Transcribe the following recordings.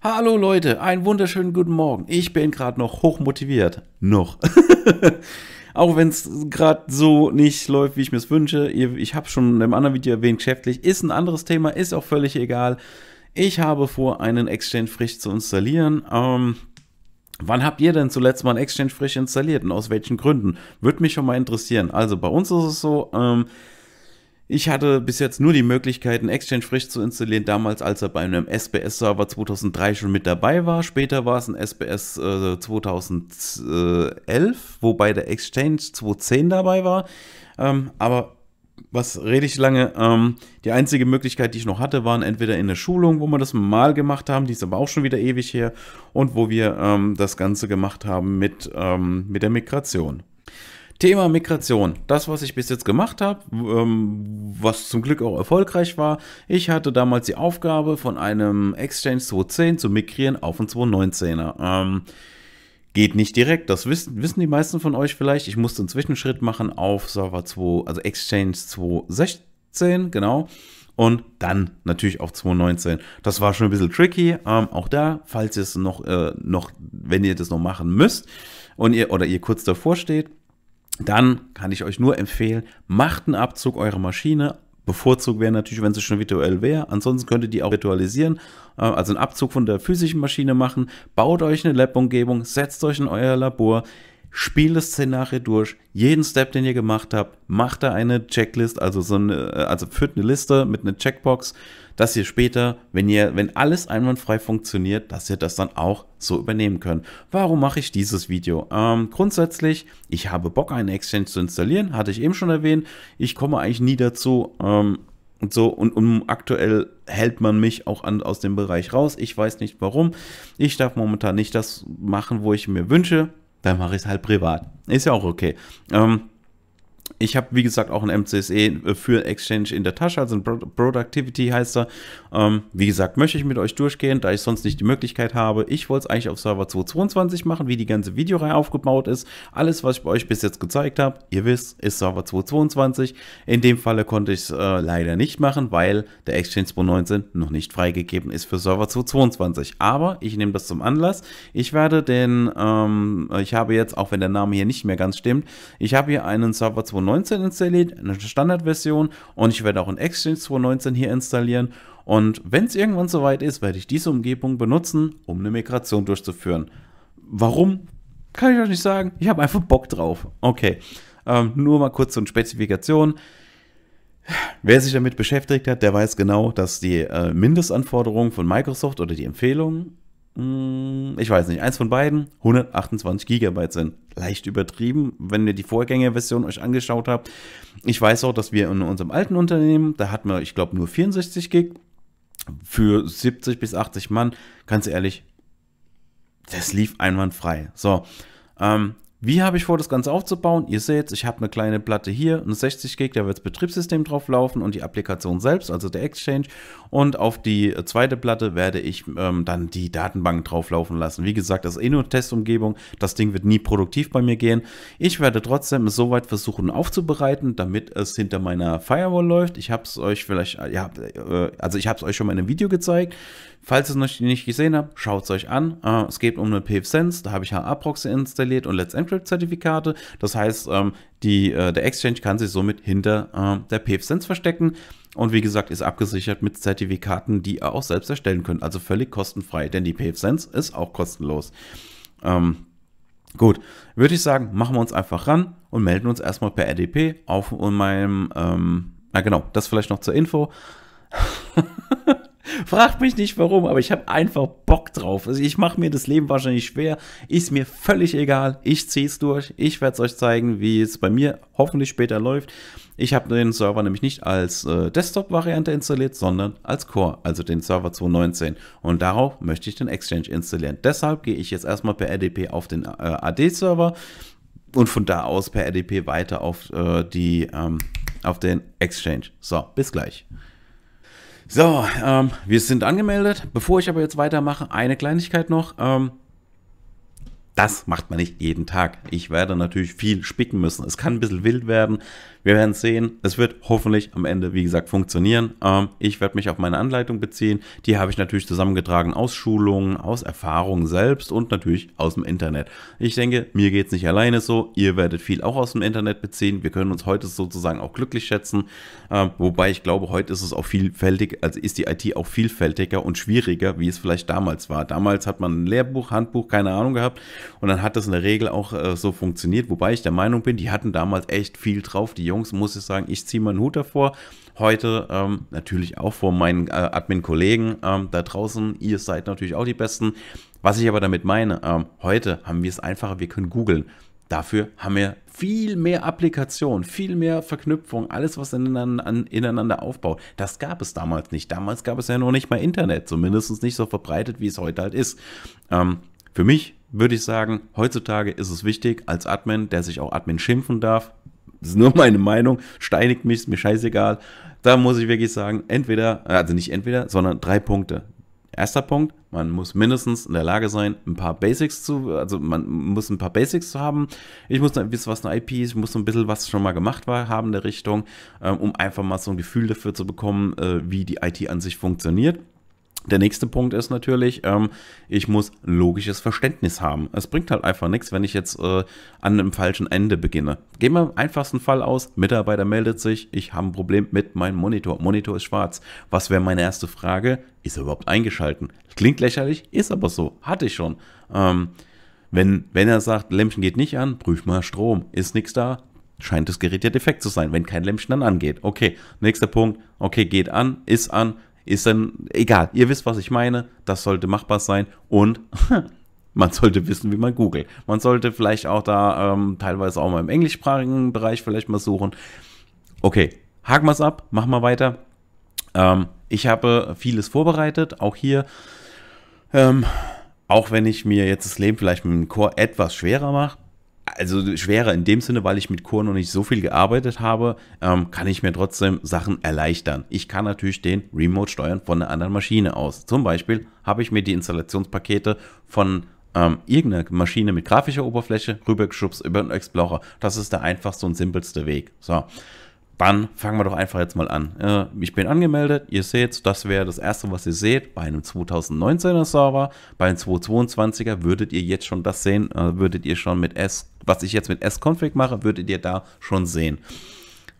Hallo Leute, einen wunderschönen guten Morgen. Ich bin gerade noch hochmotiviert. Noch. Auch wenn es gerade so nicht läuft, wie ich mir es wünsche. Ich habe schon in einem anderen Video erwähnt, geschäftlich ist ein anderes Thema, ist auch völlig egal. Ich habe vor, einen Exchange frisch zu installieren. Ähm, wann habt ihr denn zuletzt mal einen Exchange frisch installiert und aus welchen Gründen? Würde mich schon mal interessieren. Also bei uns ist es so, ähm, ich hatte bis jetzt nur die Möglichkeit, einen Exchange frisch zu installieren, damals als er bei einem SBS-Server 2003 schon mit dabei war. Später war es ein SBS äh, 2011, wobei der Exchange 2010 dabei war. Ähm, aber was rede ich lange? Ähm, die einzige Möglichkeit, die ich noch hatte, waren entweder in der Schulung, wo wir das mal gemacht haben, die ist aber auch schon wieder ewig her, und wo wir ähm, das Ganze gemacht haben mit, ähm, mit der Migration. Thema Migration. Das, was ich bis jetzt gemacht habe, ähm, was zum Glück auch erfolgreich war. Ich hatte damals die Aufgabe, von einem Exchange 210 zu migrieren auf einen 219er. Ähm, geht nicht direkt, das wissen, wissen die meisten von euch vielleicht. Ich musste einen Zwischenschritt machen auf Server 2, also Exchange 216, genau und dann natürlich auf 219. Das war schon ein bisschen tricky. Ähm, auch da, falls ihr es noch, äh, noch, wenn ihr das noch machen müsst und ihr oder ihr kurz davor steht, dann kann ich euch nur empfehlen, macht einen Abzug eurer Maschine. Bevorzugt wäre natürlich, wenn sie schon virtuell wäre. Ansonsten könnt ihr die auch virtualisieren, äh, also einen Abzug von der physischen Maschine machen. Baut euch eine Lab-Umgebung, setzt euch in euer Labor, spiel das Szenario durch, jeden Step, den ihr gemacht habt, macht da eine Checklist, also so eine, also führt eine Liste mit einer Checkbox, dass ihr später, wenn ihr, wenn alles einwandfrei funktioniert, dass ihr das dann auch so übernehmen könnt. Warum mache ich dieses Video? Ähm, grundsätzlich, ich habe Bock, einen Exchange zu installieren, hatte ich eben schon erwähnt. Ich komme eigentlich nie dazu. Ähm, und so und, und aktuell hält man mich auch an, aus dem Bereich raus. Ich weiß nicht warum. Ich darf momentan nicht das machen, wo ich mir wünsche dann mache ich es halt privat. Ist ja auch okay. Ähm, ich habe, wie gesagt, auch ein MCSE äh, für Exchange in der Tasche, also ein Pro Productivity heißt er. Ähm, wie gesagt, möchte ich mit euch durchgehen, da ich sonst nicht die Möglichkeit habe. Ich wollte es eigentlich auf Server 222 machen, wie die ganze Videoreihe aufgebaut ist. Alles, was ich bei euch bis jetzt gezeigt habe, ihr wisst, ist Server 222. In dem Falle konnte ich es äh, leider nicht machen, weil der Exchange 219 noch nicht freigegeben ist für Server 222. Aber ich nehme das zum Anlass. Ich werde den, ähm, ich habe jetzt, auch wenn der Name hier nicht mehr ganz stimmt, ich habe hier einen Server 222 2.19 installiert, eine Standardversion und ich werde auch ein Exchange 2.19 hier installieren. Und wenn es irgendwann soweit ist, werde ich diese Umgebung benutzen, um eine Migration durchzuführen. Warum? Kann ich euch nicht sagen. Ich habe einfach Bock drauf. Okay. Ähm, nur mal kurz zu den Spezifikationen. Wer sich damit beschäftigt hat, der weiß genau, dass die äh, Mindestanforderungen von Microsoft oder die Empfehlungen hm, ich weiß nicht, eins von beiden, 128 GB sind. Leicht übertrieben, wenn ihr die Vorgängerversion euch angeschaut habt. Ich weiß auch, dass wir in unserem alten Unternehmen, da hatten wir, ich glaube, nur 64 GB für 70 bis 80 Mann. Ganz ehrlich, das lief einwandfrei. So, ähm, wie habe ich vor, das Ganze aufzubauen? Ihr seht, ich habe eine kleine Platte hier, ein 60 Gig, da wird das Betriebssystem drauf laufen und die Applikation selbst, also der Exchange. Und auf die äh, zweite Platte werde ich ähm, dann die Datenbank drauf laufen lassen. Wie gesagt, das ist eh nur Testumgebung. Das Ding wird nie produktiv bei mir gehen. Ich werde trotzdem es soweit versuchen aufzubereiten, damit es hinter meiner Firewall läuft. Ich habe es euch vielleicht, äh, ja, äh, also ich habe es euch schon mal in einem Video gezeigt. Falls ihr es noch nicht gesehen habt, schaut es euch an. Äh, es geht um eine PFSense, da habe ich HA-Proxy installiert und Let's Encrypt-Zertifikate. Das heißt, ähm, die, äh, der Exchange kann sich somit hinter äh, der PFSense verstecken. Und wie gesagt, ist abgesichert mit Zertifikaten, die ihr auch selbst erstellen könnt. Also völlig kostenfrei, denn die PFSense ist auch kostenlos. Ähm, Gut, würde ich sagen, machen wir uns einfach ran und melden uns erstmal per RDP auf meinem, ähm, ah genau, das vielleicht noch zur Info. Fragt mich nicht warum, aber ich habe einfach Bock drauf. Also ich mache mir das Leben wahrscheinlich schwer. Ist mir völlig egal. Ich ziehe es durch. Ich werde es euch zeigen, wie es bei mir hoffentlich später läuft. Ich habe den Server nämlich nicht als äh, Desktop-Variante installiert, sondern als Core, also den Server 2.19. Und darauf möchte ich den Exchange installieren. Deshalb gehe ich jetzt erstmal per RDP auf den äh, AD-Server und von da aus per RDP weiter auf äh, die ähm, auf den Exchange. So, bis gleich. So, ähm, wir sind angemeldet. Bevor ich aber jetzt weitermache, eine Kleinigkeit noch. Ähm, das macht man nicht jeden Tag. Ich werde natürlich viel spicken müssen. Es kann ein bisschen wild werden. Wir werden sehen. Es wird hoffentlich am Ende, wie gesagt, funktionieren. Ähm, ich werde mich auf meine Anleitung beziehen. Die habe ich natürlich zusammengetragen aus Schulungen, aus Erfahrungen selbst und natürlich aus dem Internet. Ich denke, mir geht es nicht alleine so. Ihr werdet viel auch aus dem Internet beziehen. Wir können uns heute sozusagen auch glücklich schätzen. Ähm, wobei ich glaube, heute ist es auch vielfältig, also ist die IT auch vielfältiger und schwieriger, wie es vielleicht damals war. Damals hat man ein Lehrbuch, Handbuch, keine Ahnung gehabt und dann hat das in der Regel auch äh, so funktioniert, wobei ich der Meinung bin, die hatten damals echt viel drauf. Die Jungs, muss ich sagen, ich ziehe meinen Hut davor. Heute ähm, natürlich auch vor meinen äh, Admin-Kollegen ähm, da draußen. Ihr seid natürlich auch die Besten. Was ich aber damit meine, ähm, heute haben wir es einfacher, wir können googeln. Dafür haben wir viel mehr Applikation, viel mehr Verknüpfung, alles, was ineinander aufbaut. Das gab es damals nicht. Damals gab es ja noch nicht mal Internet, zumindest nicht so verbreitet, wie es heute halt ist. Ähm, für mich würde ich sagen, heutzutage ist es wichtig, als Admin, der sich auch Admin schimpfen darf, das ist nur meine Meinung, steinigt mich, ist mir scheißegal. Da muss ich wirklich sagen, entweder, also nicht entweder, sondern drei Punkte. Erster Punkt, man muss mindestens in der Lage sein, ein paar Basics zu, also man muss ein paar Basics haben. Ich muss ein bisschen was eine IP ist, ich muss so ein bisschen was schon mal gemacht war, haben in der Richtung, ähm, um einfach mal so ein Gefühl dafür zu bekommen, äh, wie die IT an sich funktioniert. Der nächste Punkt ist natürlich, ähm, ich muss logisches Verständnis haben. Es bringt halt einfach nichts, wenn ich jetzt äh, an einem falschen Ende beginne. Gehen wir im einfachsten Fall aus, Mitarbeiter meldet sich, ich habe ein Problem mit meinem Monitor. Monitor ist schwarz. Was wäre meine erste Frage? Ist er überhaupt eingeschalten? Klingt lächerlich, ist aber so. Hatte ich schon. Ähm, wenn, wenn er sagt, Lämpchen geht nicht an, prüf mal Strom. Ist nichts da, scheint das Gerät ja defekt zu sein, wenn kein Lämpchen dann angeht. Okay, nächster Punkt, okay, geht an, ist an, ist dann egal. Ihr wisst, was ich meine. Das sollte machbar sein. Und man sollte wissen, wie man googelt. Man sollte vielleicht auch da ähm, teilweise auch mal im englischsprachigen Bereich vielleicht mal suchen. Okay, haken wir es ab, machen wir weiter. Ähm, ich habe vieles vorbereitet, auch hier. Ähm, auch wenn ich mir jetzt das Leben vielleicht mit dem Chor etwas schwerer mache, also schwerer in dem Sinne, weil ich mit Kur noch nicht so viel gearbeitet habe, ähm, kann ich mir trotzdem Sachen erleichtern. Ich kann natürlich den Remote steuern von einer anderen Maschine aus. Zum Beispiel habe ich mir die Installationspakete von ähm, irgendeiner Maschine mit grafischer Oberfläche rübergeschubst über den Explorer. Das ist der einfachste und simpelste Weg. So dann fangen wir doch einfach jetzt mal an. ich bin angemeldet, ihr seht, das wäre das erste, was ihr seht bei einem 2019er Server. Bei einem 2022er würdet ihr jetzt schon das sehen, äh, würdet ihr schon mit S, was ich jetzt mit S-Config mache, würdet ihr da schon sehen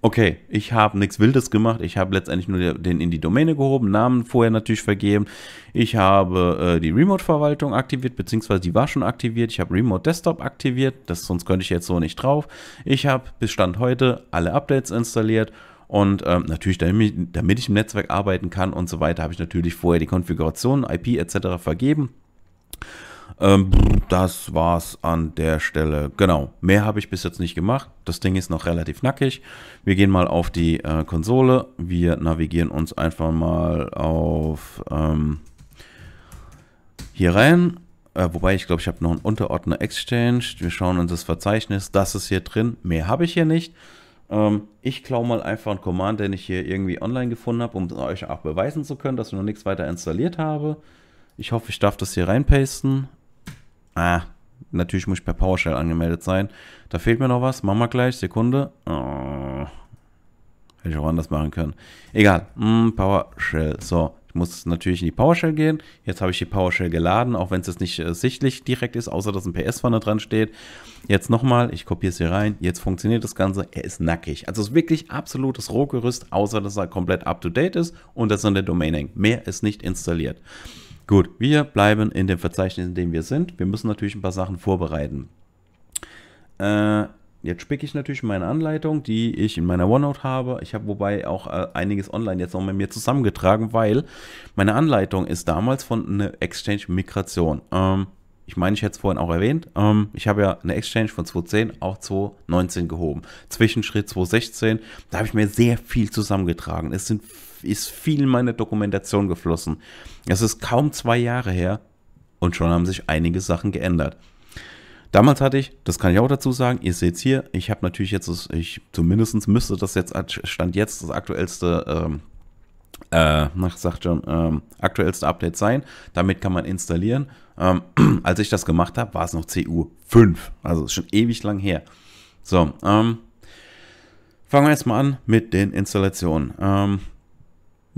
okay, ich habe nichts Wildes gemacht, ich habe letztendlich nur den in die Domäne gehoben, Namen vorher natürlich vergeben, ich habe äh, die Remote-Verwaltung aktiviert, beziehungsweise die war schon aktiviert, ich habe Remote Desktop aktiviert, das, sonst könnte ich jetzt so nicht drauf. Ich habe bis Stand heute alle Updates installiert und ähm, natürlich, damit, damit ich im Netzwerk arbeiten kann und so weiter, habe ich natürlich vorher die Konfiguration, IP etc. vergeben. Ähm, das war's an der Stelle. Genau, mehr habe ich bis jetzt nicht gemacht. Das Ding ist noch relativ nackig. Wir gehen mal auf die äh, Konsole. Wir navigieren uns einfach mal auf ähm, hier rein. Äh, wobei ich glaube, ich habe noch einen Unterordner Exchange. Wir schauen uns das Verzeichnis. Das ist hier drin. Mehr habe ich hier nicht ähm, ich klaue mal einfach einen Command, den ich hier irgendwie online gefunden habe, um euch auch beweisen zu können, dass ich noch nichts weiter installiert habe. Ich hoffe, ich darf das hier reinpasten. Ah, natürlich muss ich per PowerShell angemeldet sein. Da fehlt mir noch was. Machen wir gleich. Sekunde. Oh. Hätte ich auch anders machen können. Egal. Mm, PowerShell. So. Ich muss natürlich in die PowerShell gehen. Jetzt habe ich die PowerShell geladen, auch wenn es jetzt nicht äh, sichtlich direkt ist, außer dass ein PS-Pfanne dran steht. Jetzt nochmal, ich kopiere es hier rein. Jetzt funktioniert das Ganze. Er ist nackig. Also ist wirklich absolutes Rohgerüst, außer dass er komplett up-to-date ist und dass er in der Domain hängt. Mehr ist nicht installiert. Gut, wir bleiben in dem Verzeichnis, in dem wir sind. Wir müssen natürlich ein paar Sachen vorbereiten. Äh, jetzt spicke ich natürlich meine Anleitung, die ich in meiner OneNote habe. Ich habe wobei auch äh, einiges online jetzt noch mit mir zusammengetragen, weil meine Anleitung ist damals von einer Exchange-Migration. Ähm, ich meine, ich hätte es vorhin auch erwähnt, ähm, ich habe ja eine Exchange von 2010 auf 2019 gehoben. Zwischenschritt 2016, da habe ich mir sehr viel zusammengetragen. Es sind ist viel in meine Dokumentation geflossen. Es ist kaum zwei Jahre her und schon haben sich einige Sachen geändert. Damals hatte ich, das kann ich auch dazu sagen, ihr seht es hier, ich habe natürlich jetzt, ich zumindest müsste das jetzt, stand jetzt das aktuellste, ähm, äh, nach sagt schon, ähm, aktuellste Update sein. Damit kann man installieren. Ähm, als ich das gemacht habe, war es noch CU5. Also ist schon ewig lang her. So, ähm, fangen wir jetzt mal an mit den Installationen. Ähm,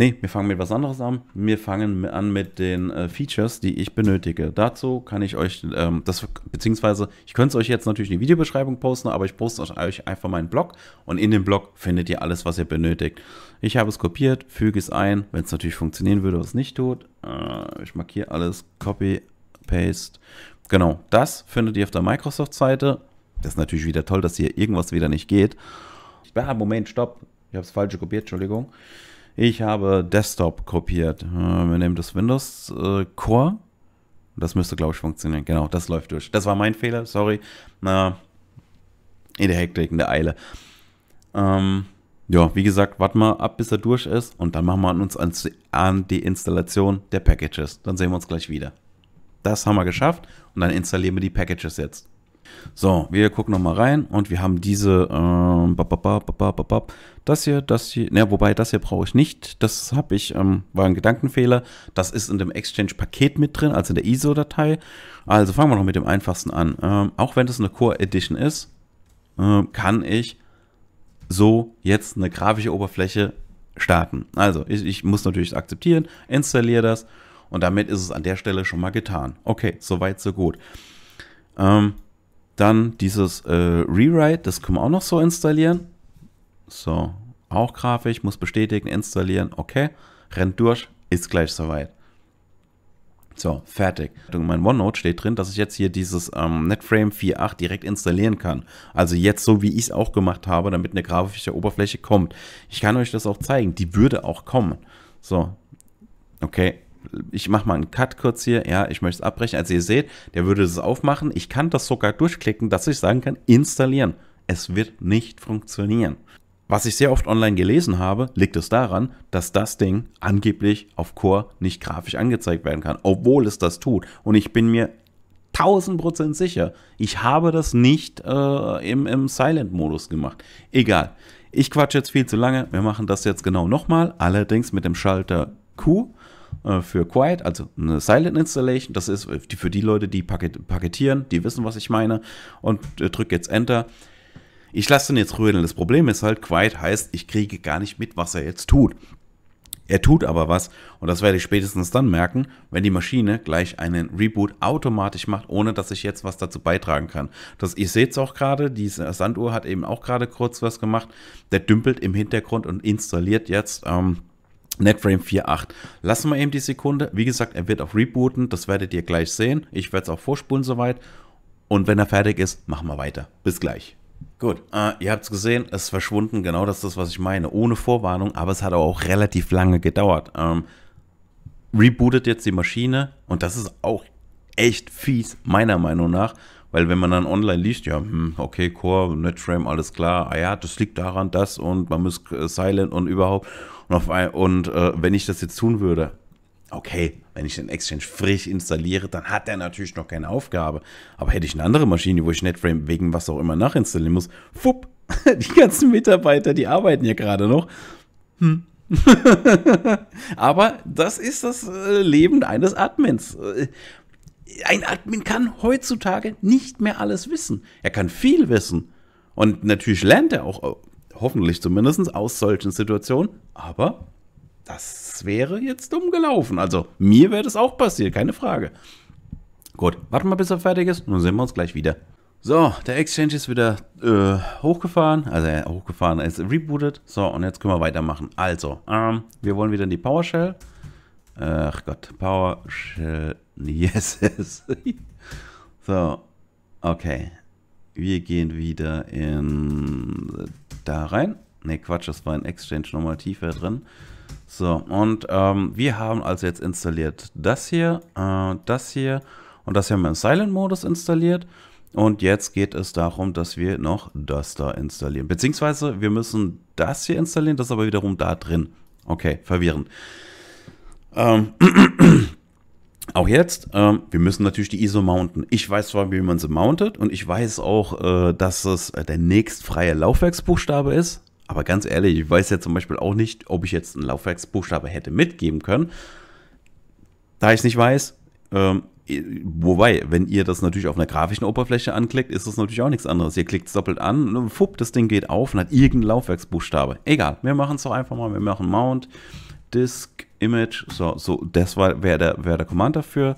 Nee, wir fangen mit was anderes an. Wir fangen an mit den äh, Features, die ich benötige. Dazu kann ich euch ähm, das, beziehungsweise ich könnte es euch jetzt natürlich in die Videobeschreibung posten, aber ich poste euch einfach meinen Blog und in dem Blog findet ihr alles, was ihr benötigt. Ich habe es kopiert, füge es ein, wenn es natürlich funktionieren würde, was es nicht tut. Äh, ich markiere alles, Copy, Paste. Genau, das findet ihr auf der Microsoft-Seite. Das ist natürlich wieder toll, dass hier irgendwas wieder nicht geht. Ah, Moment, stopp. Ich habe es falsch kopiert, Entschuldigung. Ich habe Desktop kopiert. Äh, wir nehmen das Windows äh, Core. Das müsste, glaube ich, funktionieren. Genau, das läuft durch. Das war mein Fehler, sorry. Na, in der Hektik, in der Eile. Ähm, ja, wie gesagt, warten wir ab, bis er durch ist und dann machen wir uns an, an die Installation der Packages. Dann sehen wir uns gleich wieder. Das haben wir geschafft und dann installieren wir die Packages jetzt. So, wir gucken nochmal rein und wir haben diese, ähm, das hier, das hier, ne, wobei das hier brauche ich nicht, das habe ich, ähm, war ein Gedankenfehler, das ist in dem Exchange-Paket mit drin, also in der ISO-Datei. Also fangen wir noch mit dem einfachsten an. Ähm, auch wenn das eine Core Edition ist, ähm, kann ich so jetzt eine grafische Oberfläche starten. Also ich, ich muss natürlich akzeptieren, installiere das und damit ist es an der Stelle schon mal getan. Okay, soweit, so gut. Ähm, dann dieses äh, Rewrite, das können wir auch noch so installieren. So, auch grafisch, muss bestätigen, installieren, okay, rennt durch, ist gleich soweit. So, fertig. In meinem OneNote steht drin, dass ich jetzt hier dieses ähm, NetFrame 4.8 direkt installieren kann. Also jetzt so, wie ich es auch gemacht habe, damit eine grafische Oberfläche kommt. Ich kann euch das auch zeigen, die würde auch kommen. So, okay, ich mache mal einen Cut kurz hier, ja, ich möchte es abbrechen. Also ihr seht, der würde es aufmachen. Ich kann das sogar durchklicken, dass ich sagen kann, installieren. Es wird nicht funktionieren. Was ich sehr oft online gelesen habe, liegt es daran, dass das Ding angeblich auf Core nicht grafisch angezeigt werden kann, obwohl es das tut. Und ich bin mir 1000% sicher, ich habe das nicht äh, im, im Silent-Modus gemacht. Egal. Ich quatsche jetzt viel zu lange. Wir machen das jetzt genau nochmal, allerdings mit dem Schalter Q äh, für Quiet, also eine Silent Installation. Das ist für die Leute, die paketieren, die wissen, was ich meine. Und äh, drücke jetzt Enter. Ich lasse den jetzt rödeln. Das Problem ist halt, Quiet heißt, ich kriege gar nicht mit, was er jetzt tut. Er tut aber was und das werde ich spätestens dann merken, wenn die Maschine gleich einen Reboot automatisch macht, ohne dass ich jetzt was dazu beitragen kann. Das, ihr seht es auch gerade, diese Sanduhr hat eben auch gerade kurz was gemacht. Der dümpelt im Hintergrund und installiert jetzt ähm, NetFrame 4.8. Lassen wir eben die Sekunde. Wie gesagt, er wird auch rebooten. Das werdet ihr gleich sehen. Ich werde es auch vorspulen soweit. Und wenn er fertig ist, machen wir weiter. Bis gleich. Gut, äh, ihr habt es gesehen, es ist verschwunden. Genau das ist das, was ich meine. Ohne Vorwarnung, aber es hat auch relativ lange gedauert. Ähm, rebootet jetzt die Maschine und das ist auch echt fies, meiner Meinung nach. Weil wenn man dann online liest, ja, hm, okay, Core, NetFrame, alles klar, ah ja, das liegt daran, das und man muss äh, silent und überhaupt. Und, auf, und äh, wenn ich das jetzt tun würde, okay, wenn ich den Exchange frisch installiere, dann hat der natürlich noch keine Aufgabe. Aber hätte ich eine andere Maschine, wo ich Netframe wegen was auch immer nachinstallieren muss, fupp, die ganzen Mitarbeiter, die arbeiten ja gerade noch. Hm. Aber das ist das äh, Leben eines Admins. Äh, ein Admin kann heutzutage nicht mehr alles wissen. Er kann viel wissen. Und natürlich lernt er auch Hoffentlich zumindest aus solchen Situationen. Aber das wäre jetzt dumm gelaufen. Also mir wäre das auch passiert, keine Frage. Gut, warten wir, bis er fertig ist Nun sehen wir uns gleich wieder. So, der Exchange ist wieder äh, hochgefahren, also äh, hochgefahren, er ist rebootet. So, und jetzt können wir weitermachen. Also, ähm, wir wollen wieder in die PowerShell. Ach Gott, PowerShell, yes. so, okay. Wir gehen wieder in da rein. Ne, Quatsch, das war in Exchange nochmal tiefer drin. So, und ähm, wir haben also jetzt installiert das hier, äh, das hier und das hier haben wir im Silent-Modus installiert. Und jetzt geht es darum, dass wir noch das da installieren. Beziehungsweise wir müssen das hier installieren, das ist aber wiederum da drin. Okay, verwirrend. Ähm, Auch jetzt, ähm, wir müssen natürlich die ISO mounten. Ich weiß zwar, wie man sie mountet und ich weiß auch, äh, dass es äh, der nächstfreie Laufwerksbuchstabe ist. Aber ganz ehrlich, ich weiß ja zum Beispiel auch nicht, ob ich jetzt einen Laufwerksbuchstabe hätte mitgeben können. Da ich es nicht weiß, ähm, Wobei, wenn ihr das natürlich auf einer grafischen Oberfläche anklickt, ist das natürlich auch nichts anderes. Ihr klickt es doppelt an, ne, fupp, das Ding geht auf und hat irgendeinen Laufwerksbuchstabe. Egal, wir machen es doch einfach mal. Wir machen Mount, Disk, Image, so, so das wäre der, wär der Command dafür.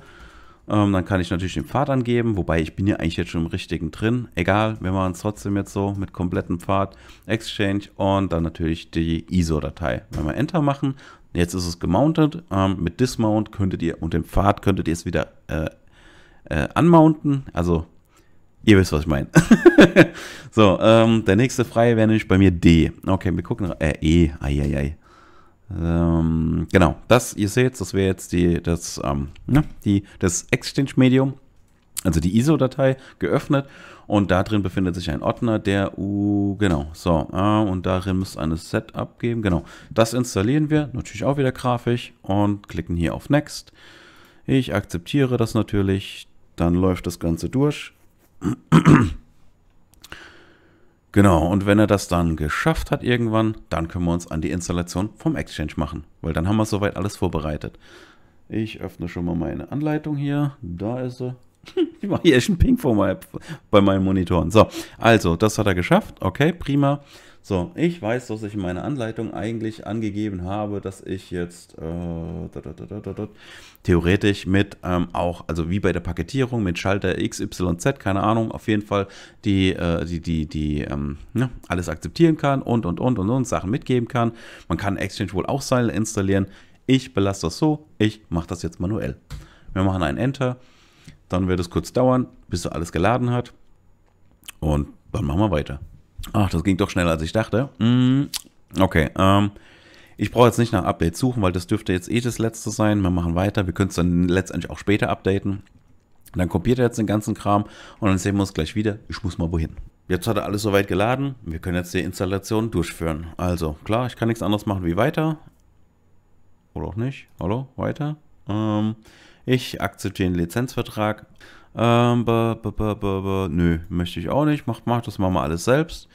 Ähm, dann kann ich natürlich den Pfad angeben, wobei ich bin ja eigentlich jetzt schon im richtigen drin. Egal, wir machen es trotzdem jetzt so mit kompletten Pfad, Exchange und dann natürlich die ISO-Datei. Wenn wir Enter machen, jetzt ist es gemountet. Ähm, mit Dismount könntet ihr und dem Pfad könntet ihr es wieder äh, äh, unmounten. Also Ihr wisst, was ich meine. so, ähm, der nächste freie wäre nämlich bei mir D. Okay, wir gucken. Äh, E. ei, ei, ei. Ähm, genau, das, ihr seht, das wäre jetzt die, das, ähm, ne, die, das Exchange-Medium, also die ISO-Datei, geöffnet. Und da drin befindet sich ein Ordner, der, uh, genau, so, äh, und darin müsst eine Setup geben. Genau, das installieren wir, natürlich auch wieder grafisch und klicken hier auf Next. Ich akzeptiere das natürlich, dann läuft das Ganze durch. Genau, und wenn er das dann geschafft hat irgendwann, dann können wir uns an die Installation vom Exchange machen, weil dann haben wir soweit alles vorbereitet. Ich öffne schon mal meine Anleitung hier. Da ist sie. ich mache hier echt einen Ping vor mein, bei meinen Monitoren. So, also, das hat er geschafft. Okay, prima. So, ich weiß, dass ich in meiner Anleitung eigentlich angegeben habe, dass ich jetzt äh, dat, dat, dat, theoretisch mit ähm, auch, also wie bei der Paketierung mit Schalter XYZ, keine Ahnung, auf jeden Fall die, äh, die, die, die ähm, ja, ne, alles akzeptieren kann und, und, und, und, und Sachen mitgeben kann. Man kann Exchange wohl auch Seile installieren. Ich belasse das so, ich mache das jetzt manuell. Wir machen einen Enter. Dann wird es kurz dauern, bis er alles geladen hat. Und dann machen wir weiter. Ach, das ging doch schneller, als ich dachte. Mm, okay, ähm, ich brauche jetzt nicht nach Updates suchen, weil das dürfte jetzt eh das letzte sein. Wir machen weiter. Wir können es dann letztendlich auch später updaten. Dann kopiert er jetzt den ganzen Kram und dann sehen wir uns gleich wieder. Ich muss mal wohin. Jetzt hat er alles soweit geladen. Wir können jetzt die Installation durchführen. Also, klar, ich kann nichts anderes machen wie weiter. Oder auch nicht. Hallo, weiter. Ähm, ich akzeptiere den Lizenzvertrag. Ähm, b -b -b nö, möchte ich auch nicht. Macht, macht das machen wir alles selbst.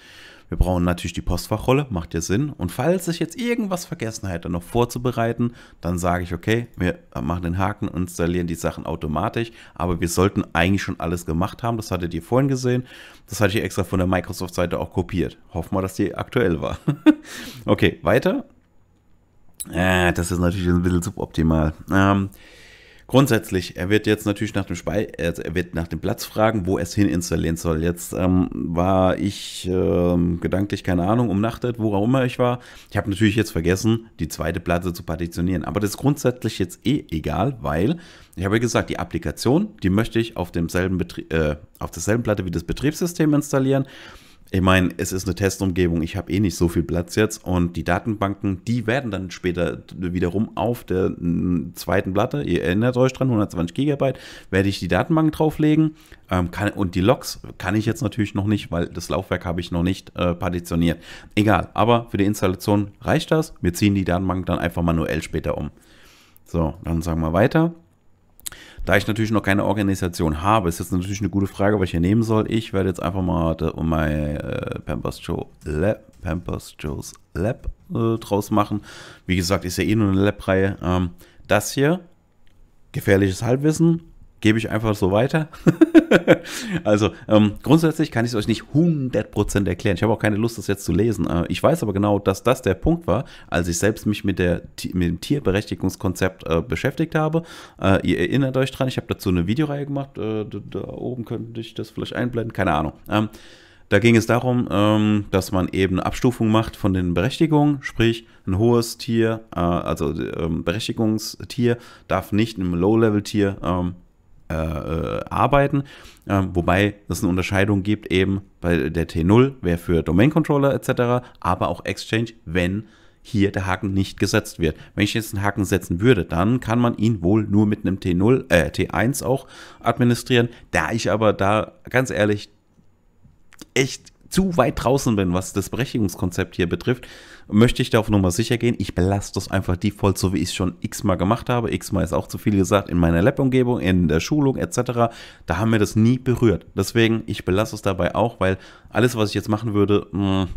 Wir brauchen natürlich die Postfachrolle, macht ja Sinn. Und falls ich jetzt irgendwas vergessen hätte, noch vorzubereiten, dann sage ich, okay, wir machen den Haken und installieren die Sachen automatisch. Aber wir sollten eigentlich schon alles gemacht haben. Das hattet ihr vorhin gesehen. Das hatte ich extra von der Microsoft-Seite auch kopiert. Hoffen wir, dass die aktuell war. okay, weiter. Äh, das ist natürlich ein bisschen suboptimal. Ähm, Grundsätzlich, er wird jetzt natürlich nach dem Spei also er wird nach dem Platz fragen, wo er es hin installieren soll. Jetzt ähm, war ich ähm, gedanklich, keine Ahnung, umnachtet, wo auch immer ich war. Ich habe natürlich jetzt vergessen, die zweite Platte zu partitionieren. Aber das ist grundsätzlich jetzt eh egal, weil ich habe ja gesagt, die Applikation, die möchte ich auf demselben Betrie äh, auf derselben Platte wie das Betriebssystem installieren ich meine, es ist eine Testumgebung, ich habe eh nicht so viel Platz jetzt und die Datenbanken, die werden dann später wiederum auf der hm, zweiten Platte, ihr erinnert euch dran, 120 GB, werde ich die Datenbank drauflegen ähm, kann, und die Logs kann ich jetzt natürlich noch nicht, weil das Laufwerk habe ich noch nicht äh, partitioniert. Egal, aber für die Installation reicht das. Wir ziehen die Datenbank dann einfach manuell später um. So, dann sagen wir weiter. Da ich natürlich noch keine Organisation habe, ist jetzt natürlich eine gute Frage, was ich hier nehmen soll. Ich werde jetzt einfach mal um mein äh, Pampers, Joe Lab, Pampers Joe's Lab äh, draus machen. Wie gesagt, ist ja eh nur eine Lab-Reihe. Ähm, das hier, gefährliches Halbwissen, gebe ich einfach so weiter. also ähm, grundsätzlich kann ich es euch nicht 100% erklären. Ich habe auch keine Lust, das jetzt zu lesen. Äh, ich weiß aber genau, dass das der Punkt war, als ich selbst mich mit, der, mit dem Tierberechtigungskonzept äh, beschäftigt habe. Äh, ihr erinnert euch dran, ich habe dazu eine Videoreihe gemacht. Äh, da, da, oben könnte ich das vielleicht einblenden, keine Ahnung. Ähm, da ging es darum, ähm, dass man eben eine Abstufung macht von den Berechtigungen, sprich ein hohes Tier, äh, also ähm, Berechtigungstier darf nicht einem Low-Level-Tier ähm, äh, äh, arbeiten. Ähm, wobei es eine Unterscheidung gibt eben bei der T0, wäre für Domain-Controller etc., aber auch Exchange, wenn hier der Haken nicht gesetzt wird. Wenn ich jetzt einen Haken setzen würde, dann kann man ihn wohl nur mit einem T0, äh, T1 auch administrieren. Da ich aber da ganz ehrlich echt zu weit draußen bin, was das Berechtigungskonzept hier betrifft, möchte ich darauf nochmal sicher gehen. Ich belasse das einfach default, so wie ich es schon x-mal gemacht habe. X-mal ist auch zu viel gesagt in meiner Lab-Umgebung, in der Schulung etc. Da haben wir das nie berührt. Deswegen, ich belasse es dabei auch, weil alles, was ich jetzt machen würde, mh,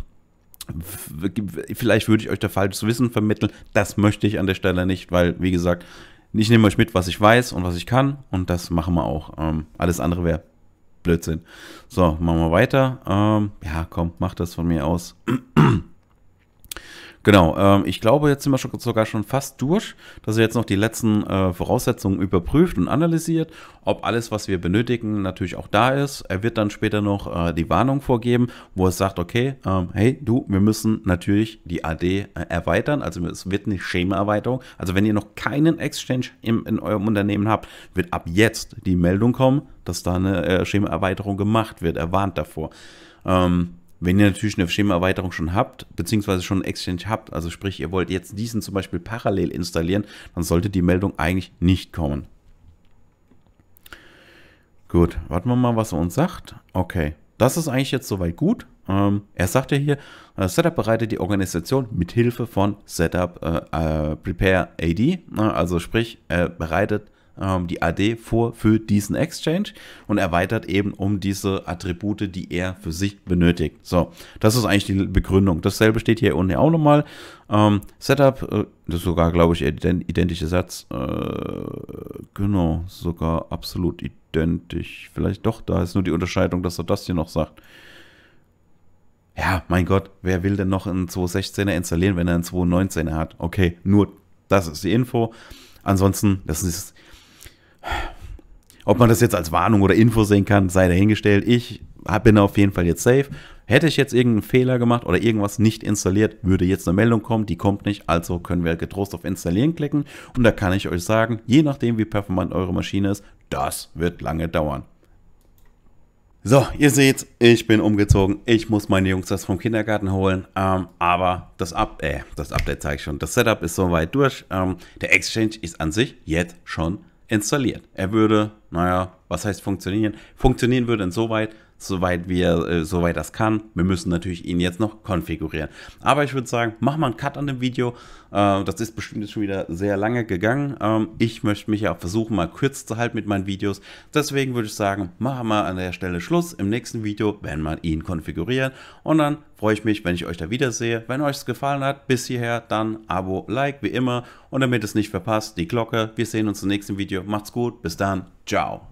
vielleicht würde ich euch da falsches Wissen vermitteln. Das möchte ich an der Stelle nicht, weil, wie gesagt, ich nehme euch mit, was ich weiß und was ich kann und das machen wir auch. Ähm, alles andere wäre Blödsinn. So, machen wir weiter. Ähm, ja, komm, mach das von mir aus. Genau, ähm, ich glaube, jetzt sind wir schon, sogar schon fast durch, dass er jetzt noch die letzten äh, Voraussetzungen überprüft und analysiert, ob alles, was wir benötigen, natürlich auch da ist. Er wird dann später noch äh, die Warnung vorgeben, wo er sagt, okay, ähm, hey, du, wir müssen natürlich die AD äh, erweitern, also es wird eine Schemaerweiterung. Also wenn ihr noch keinen Exchange im, in eurem Unternehmen habt, wird ab jetzt die Meldung kommen, dass da eine äh, Schemaerweiterung gemacht wird. Er warnt davor. Ähm, wenn ihr natürlich eine Schemaerweiterung schon habt, beziehungsweise schon Exchange habt, also sprich, ihr wollt jetzt diesen zum Beispiel parallel installieren, dann sollte die Meldung eigentlich nicht kommen. Gut, warten wir mal, was er uns sagt. Okay, das ist eigentlich jetzt soweit gut. Ähm, er sagt ja hier, äh, Setup bereitet die Organisation mit Hilfe von Setup äh, äh, Prepare AD, also sprich, er bereitet ähm, die AD vor für diesen Exchange und erweitert eben um diese Attribute, die er für sich benötigt. So, das ist eigentlich die Begründung. Dasselbe steht hier unten auch nochmal. Ähm, Setup, äh, das ist sogar, glaube ich, identischer Satz. Äh, genau, sogar absolut identisch. Vielleicht doch, da ist nur die Unterscheidung, dass er das hier noch sagt. Ja, mein Gott, wer will denn noch einen 2.16er installieren, wenn er einen 2.19er hat? Okay, nur das ist die Info. Ansonsten, das ist, ob man das jetzt als Warnung oder Info sehen kann, sei dahingestellt. Ich bin auf jeden Fall jetzt safe. Hätte ich jetzt irgendeinen Fehler gemacht oder irgendwas nicht installiert, würde jetzt eine Meldung kommen, die kommt nicht, also können wir getrost auf Installieren klicken und da kann ich euch sagen, je nachdem wie performant eure Maschine ist, das wird lange dauern. So, ihr seht, ich bin umgezogen. Ich muss meine Jungs das vom Kindergarten holen. Ähm, aber das, Up äh, das Update zeige ich schon. Das Setup ist soweit durch. Ähm, der Exchange ist an sich jetzt schon installiert. Er würde, naja, was heißt funktionieren? Funktionieren würde insoweit, soweit wir, äh, soweit das kann. Wir müssen natürlich ihn jetzt noch konfigurieren. Aber ich würde sagen, mach mal einen Cut an dem Video. Äh, das ist bestimmt jetzt schon wieder sehr lange gegangen. Ähm, ich möchte mich ja auch versuchen, mal kurz zu halten mit meinen Videos. Deswegen würde ich sagen, machen wir an der Stelle Schluss. Im nächsten Video werden wir ihn konfigurieren und dann freue ich mich, wenn ich euch da wiedersehe. Wenn euch es gefallen hat, bis hierher, dann Abo, Like, wie immer. Und damit es nicht verpasst, die Glocke. Wir sehen uns im nächsten Video. Macht's gut, bis dann. Ciao.